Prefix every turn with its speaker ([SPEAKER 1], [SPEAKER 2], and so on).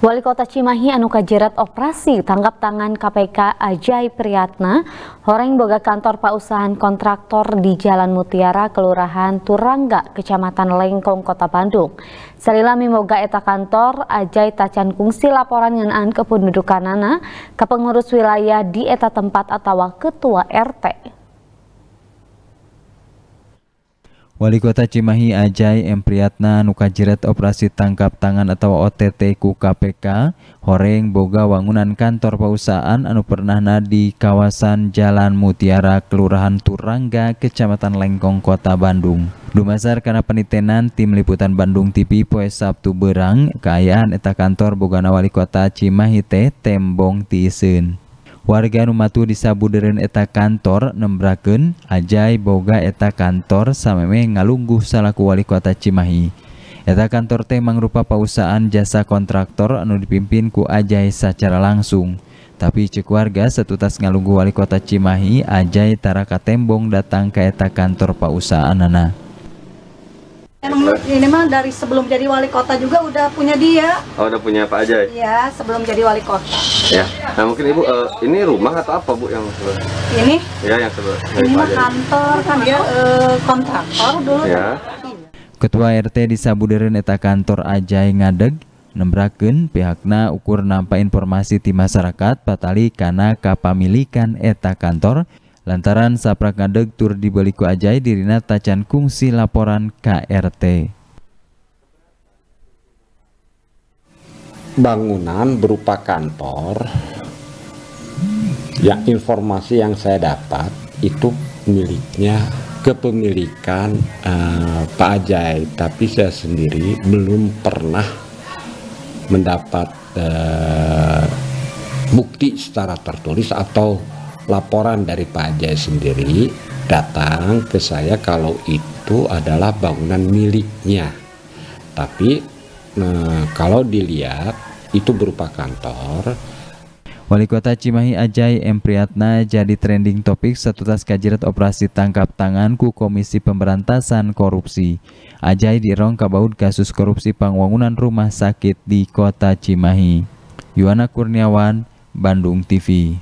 [SPEAKER 1] Wali Kota Cimahi anu jerat operasi tangkap tangan KPK Ajay Priyatna, horeng boga kantor pausahaan kontraktor di Jalan Mutiara, Kelurahan Turangga, Kecamatan Lengkong, Kota Bandung. Salila mimoga eta kantor, Ajay tacan kungsi laporan ngenaan kependudukanana ke pengurus wilayah di eta tempat atau ketua RT.
[SPEAKER 2] Wali Kota Cimahi Ajay M. Priyatna nukajiret operasi tangkap tangan atau OTT ku KPK horeng boga wangunan kantor perusahaan anu pernah di kawasan Jalan Mutiara Kelurahan Turangga Kecamatan Lengkong Kota Bandung. Dumasar karena penitenan tim liputan Bandung TV Poe Sabtu Berang, kayaan eta kantor Bogana Wali Kota Cimahi teh tembong Tisen warga numatu disabuderen eta kantor nembraken ajai boga eta kantor sameme ngalungguh salaku wali kota Cimahi eta kantor teh mangrupa pausahaan jasa kontraktor anu dipimpin ku ajai secara langsung tapi cek warga setutas ngalungguh wali kota Cimahi ajai tara katembong datang ke eta kantor pausahaan nana
[SPEAKER 1] Emang ini mah dari sebelum jadi wali kota juga udah punya dia.
[SPEAKER 3] Oh, udah punya Pak Ajay?
[SPEAKER 1] Iya, sebelum jadi wali kota.
[SPEAKER 3] Ya. Nah, mungkin Ibu uh, ini rumah atau apa, Bu, yang sebelum? Ini? Ya, yang sebelum. Ini mah kantor, kan dia uh, ya? eh, kontraktor dulu. Ya.
[SPEAKER 2] Ketua RT di Sabuderen eta kantor Ajay ngadeg nembraken pihakna ukur nampa informasi di masyarakat patali karena kapamilikan eta kantor Lantaran ngadeg tur di baliku ajai dirina tacan kungsi laporan KRT.
[SPEAKER 3] Bangunan berupa kantor, yang informasi yang saya dapat itu miliknya kepemilikan uh, Pak Ajay, tapi saya sendiri belum pernah mendapat uh, bukti secara tertulis atau laporan dari Pak Ajay sendiri datang ke saya kalau itu adalah bangunan miliknya. Tapi nah, kalau dilihat itu berupa kantor.
[SPEAKER 2] Wali Kota Cimahi Ajay M. Priyatna jadi trending topik setutas kajirat operasi tangkap tanganku Komisi Pemberantasan Korupsi. Ajay dirong kabaut kasus korupsi pengwangunan rumah sakit di Kota Cimahi. Yuana Kurniawan, Bandung TV.